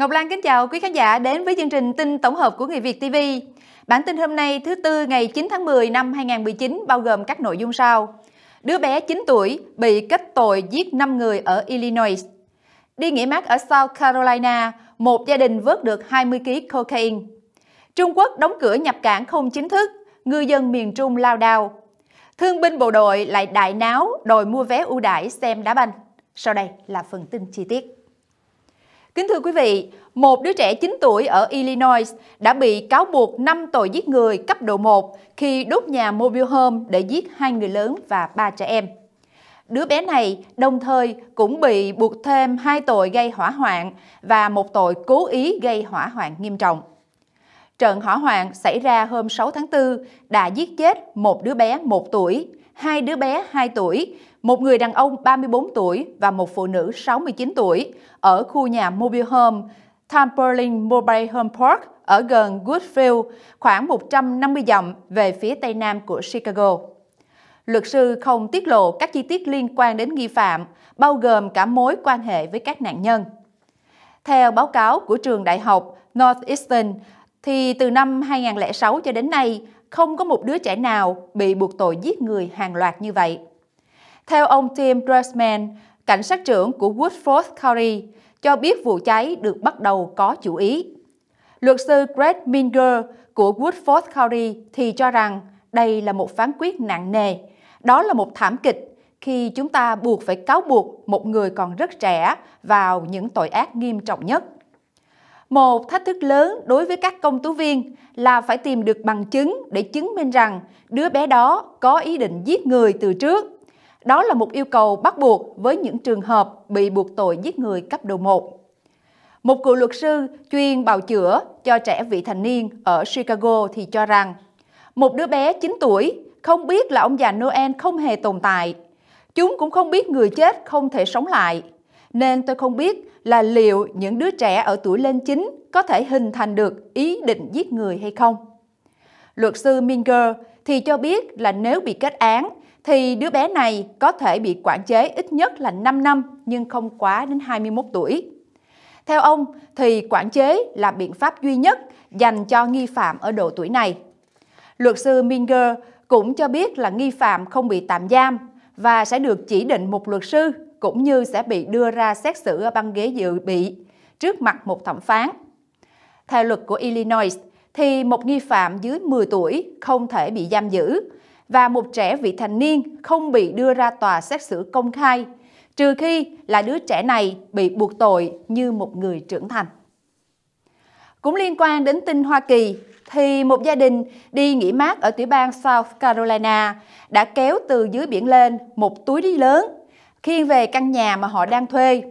Ngọc Lan kính chào quý khán giả đến với chương trình tin tổng hợp của Người Việt TV. Bản tin hôm nay thứ tư ngày 9 tháng 10 năm 2019 bao gồm các nội dung sau. Đứa bé 9 tuổi bị kết tội giết 5 người ở Illinois. Đi nghỉ mát ở South Carolina, một gia đình vớt được 20 kg cocaine. Trung Quốc đóng cửa nhập cảng không chính thức, ngư dân miền Trung lao đao. Thương binh bộ đội lại đại náo đòi mua vé ưu đãi xem đá banh. Sau đây là phần tin chi tiết. Kính thưa quý vị, một đứa trẻ 9 tuổi ở Illinois đã bị cáo buộc 5 tội giết người cấp độ 1 khi đốt nhà mobile home để giết hai người lớn và ba trẻ em. Đứa bé này đồng thời cũng bị buộc thêm hai tội gây hỏa hoạn và một tội cố ý gây hỏa hoạn nghiêm trọng. Trận hỏa hoạn xảy ra hôm 6 tháng 4 đã giết chết một đứa bé 1 tuổi, hai đứa bé 2 tuổi một người đàn ông 34 tuổi và một phụ nữ 69 tuổi ở khu nhà mobile home Tamperling Mobile Home Park ở gần Goodfield, khoảng 150 dặm về phía tây nam của Chicago. Luật sư không tiết lộ các chi tiết liên quan đến nghi phạm, bao gồm cả mối quan hệ với các nạn nhân. Theo báo cáo của trường đại học Northeastern, thì từ năm 2006 cho đến nay, không có một đứa trẻ nào bị buộc tội giết người hàng loạt như vậy. Theo ông Tim Dressman, cảnh sát trưởng của Woodford County, cho biết vụ cháy được bắt đầu có chủ ý. Luật sư Greg Minger của Woodford County thì cho rằng đây là một phán quyết nặng nề. Đó là một thảm kịch khi chúng ta buộc phải cáo buộc một người còn rất trẻ vào những tội ác nghiêm trọng nhất. Một thách thức lớn đối với các công tố viên là phải tìm được bằng chứng để chứng minh rằng đứa bé đó có ý định giết người từ trước. Đó là một yêu cầu bắt buộc với những trường hợp bị buộc tội giết người cấp độ 1. Một cựu luật sư chuyên bào chữa cho trẻ vị thành niên ở Chicago thì cho rằng một đứa bé 9 tuổi không biết là ông già Noel không hề tồn tại. Chúng cũng không biết người chết không thể sống lại. Nên tôi không biết là liệu những đứa trẻ ở tuổi lên chính có thể hình thành được ý định giết người hay không. Luật sư Minger thì cho biết là nếu bị kết án thì đứa bé này có thể bị quản chế ít nhất là 5 năm nhưng không quá đến 21 tuổi. Theo ông thì quản chế là biện pháp duy nhất dành cho nghi phạm ở độ tuổi này. Luật sư Minger cũng cho biết là nghi phạm không bị tạm giam và sẽ được chỉ định một luật sư cũng như sẽ bị đưa ra xét xử ở băng ghế dự bị trước mặt một thẩm phán. Theo luật của Illinois thì một nghi phạm dưới 10 tuổi không thể bị giam giữ và một trẻ vị thành niên không bị đưa ra tòa xét xử công khai, trừ khi là đứa trẻ này bị buộc tội như một người trưởng thành. Cũng liên quan đến tin Hoa Kỳ, thì một gia đình đi nghỉ mát ở tiểu bang South Carolina đã kéo từ dưới biển lên một túi đi lớn, khiêng về căn nhà mà họ đang thuê.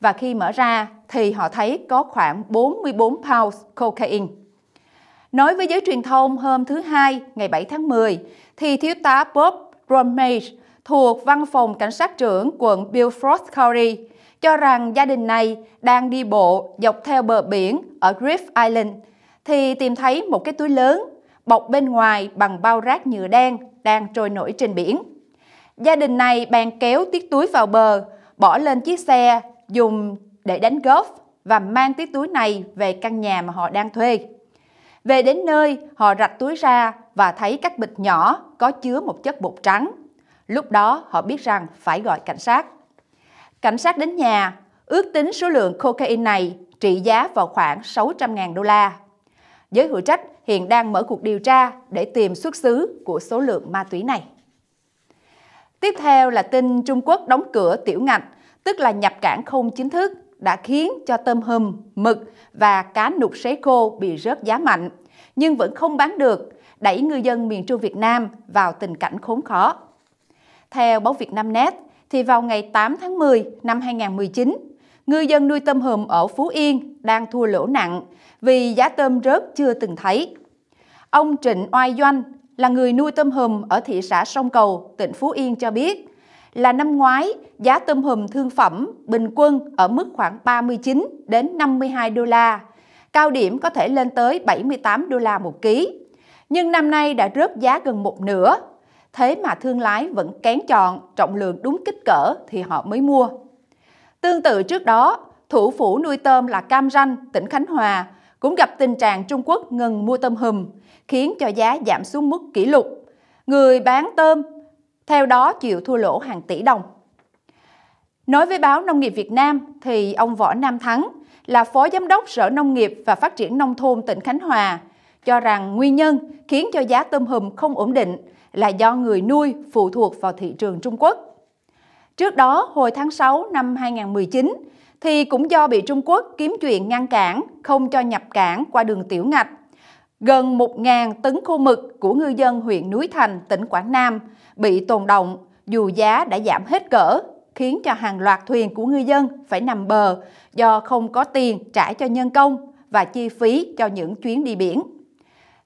Và khi mở ra thì họ thấy có khoảng 44 pounds cocaine. Nói với giới truyền thông hôm thứ Hai, ngày 7 tháng 10, thì thiếu tá Bob Bromage thuộc văn phòng cảnh sát trưởng quận Beaufort County cho rằng gia đình này đang đi bộ dọc theo bờ biển ở Griff Island thì tìm thấy một cái túi lớn bọc bên ngoài bằng bao rác nhựa đen đang trôi nổi trên biển. Gia đình này bèn kéo tiết túi vào bờ, bỏ lên chiếc xe dùng để đánh golf và mang tiết túi này về căn nhà mà họ đang thuê. Về đến nơi, họ rạch túi ra và thấy các bịch nhỏ có chứa một chất bột trắng. Lúc đó họ biết rằng phải gọi cảnh sát. Cảnh sát đến nhà, ước tính số lượng cocaine này trị giá vào khoảng 600.000 đô la. Giới hữu trách hiện đang mở cuộc điều tra để tìm xuất xứ của số lượng ma túy này. Tiếp theo là tin Trung Quốc đóng cửa tiểu ngạch, tức là nhập cảng không chính thức, đã khiến cho tôm hùm, mực và cá nục sấy khô bị rớt giá mạnh, nhưng vẫn không bán được đẩy ngư dân miền Trung Việt Nam vào tình cảnh khốn khó. Theo báo Việt Nam Net, thì vào ngày 8 tháng 10 năm 2019, ngư dân nuôi tôm hùm ở Phú Yên đang thua lỗ nặng vì giá tôm rớt chưa từng thấy. Ông Trịnh Oai Doanh là người nuôi tôm hùm ở thị xã Sông Cầu, tỉnh Phú Yên cho biết là năm ngoái giá tôm hùm thương phẩm bình quân ở mức khoảng 39 đến 52 đô la, cao điểm có thể lên tới 78 đô la một ký nhưng năm nay đã rớt giá gần một nửa. Thế mà thương lái vẫn kén chọn, trọng lượng đúng kích cỡ thì họ mới mua. Tương tự trước đó, thủ phủ nuôi tôm là Cam Ranh, tỉnh Khánh Hòa cũng gặp tình trạng Trung Quốc ngừng mua tôm hùm, khiến cho giá giảm xuống mức kỷ lục. Người bán tôm theo đó chịu thua lỗ hàng tỷ đồng. Nói với báo Nông nghiệp Việt Nam thì ông Võ Nam Thắng là Phó Giám đốc Sở Nông nghiệp và Phát triển Nông thôn tỉnh Khánh Hòa cho rằng nguyên nhân khiến cho giá tôm hùm không ổn định là do người nuôi phụ thuộc vào thị trường Trung Quốc. Trước đó, hồi tháng 6 năm 2019, thì cũng do bị Trung Quốc kiếm chuyện ngăn cản, không cho nhập cảng qua đường tiểu ngạch. Gần 1.000 tấn khô mực của ngư dân huyện Núi Thành, tỉnh Quảng Nam bị tồn động dù giá đã giảm hết cỡ, khiến cho hàng loạt thuyền của ngư dân phải nằm bờ do không có tiền trả cho nhân công và chi phí cho những chuyến đi biển.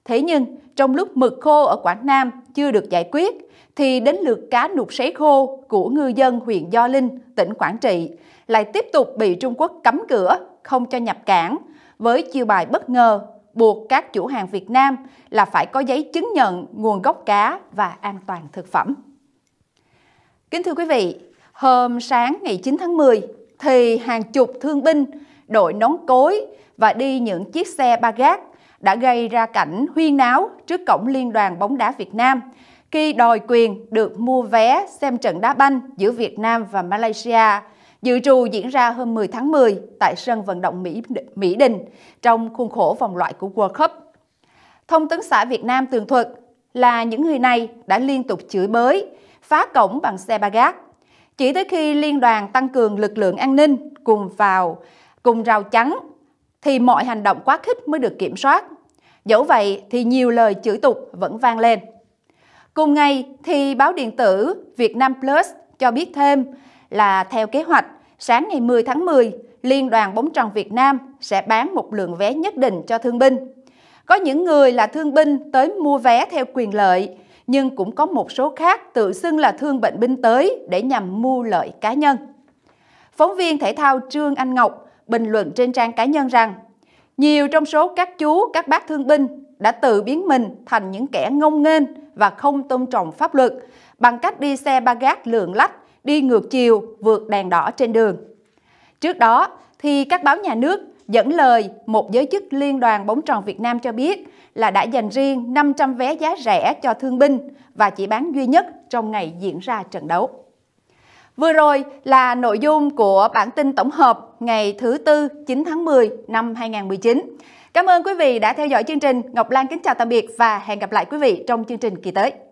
Thế nhưng, trong lúc mực khô ở Quảng Nam chưa được giải quyết, thì đến lượt cá nục sấy khô của ngư dân huyện Gio Linh, tỉnh Quảng Trị lại tiếp tục bị Trung Quốc cấm cửa, không cho nhập cảng, với chiêu bài bất ngờ buộc các chủ hàng Việt Nam là phải có giấy chứng nhận nguồn gốc cá và an toàn thực phẩm. Kính thưa quý vị, hôm sáng ngày 9 tháng 10 thì hàng chục thương binh đội nón cối và đi những chiếc xe ba gác đã gây ra cảnh huyên náo trước cổng Liên đoàn bóng đá Việt Nam khi đòi quyền được mua vé xem trận đá banh giữa Việt Nam và Malaysia. Dự trù diễn ra hôm 10 tháng 10 tại sân vận động Mỹ, Mỹ Đình trong khuôn khổ vòng loại của World Cup. Thông tấn xã Việt Nam tường thuật là những người này đã liên tục chửi bới, phá cổng bằng xe ba gác. Chỉ tới khi liên đoàn tăng cường lực lượng an ninh cùng vào cùng rào chắn thì mọi hành động quá khích mới được kiểm soát. Dẫu vậy thì nhiều lời chửi tục vẫn vang lên. Cùng ngày thì báo điện tử Việt Nam Plus cho biết thêm là theo kế hoạch, sáng ngày 10 tháng 10, Liên đoàn bóng tròn Việt Nam sẽ bán một lượng vé nhất định cho thương binh. Có những người là thương binh tới mua vé theo quyền lợi, nhưng cũng có một số khác tự xưng là thương bệnh binh tới để nhằm mua lợi cá nhân. Phóng viên thể thao Trương Anh Ngọc bình luận trên trang cá nhân rằng nhiều trong số các chú, các bác thương binh đã tự biến mình thành những kẻ ngông nghênh và không tôn trọng pháp luật bằng cách đi xe ba gác lượn lách, đi ngược chiều, vượt đèn đỏ trên đường. Trước đó, thì các báo nhà nước dẫn lời một giới chức Liên đoàn bóng tròn Việt Nam cho biết là đã dành riêng 500 vé giá rẻ cho thương binh và chỉ bán duy nhất trong ngày diễn ra trận đấu. Vừa rồi là nội dung của bản tin tổng hợp ngày thứ Tư 9 tháng 10 năm 2019. Cảm ơn quý vị đã theo dõi chương trình. Ngọc Lan kính chào tạm biệt và hẹn gặp lại quý vị trong chương trình kỳ tới.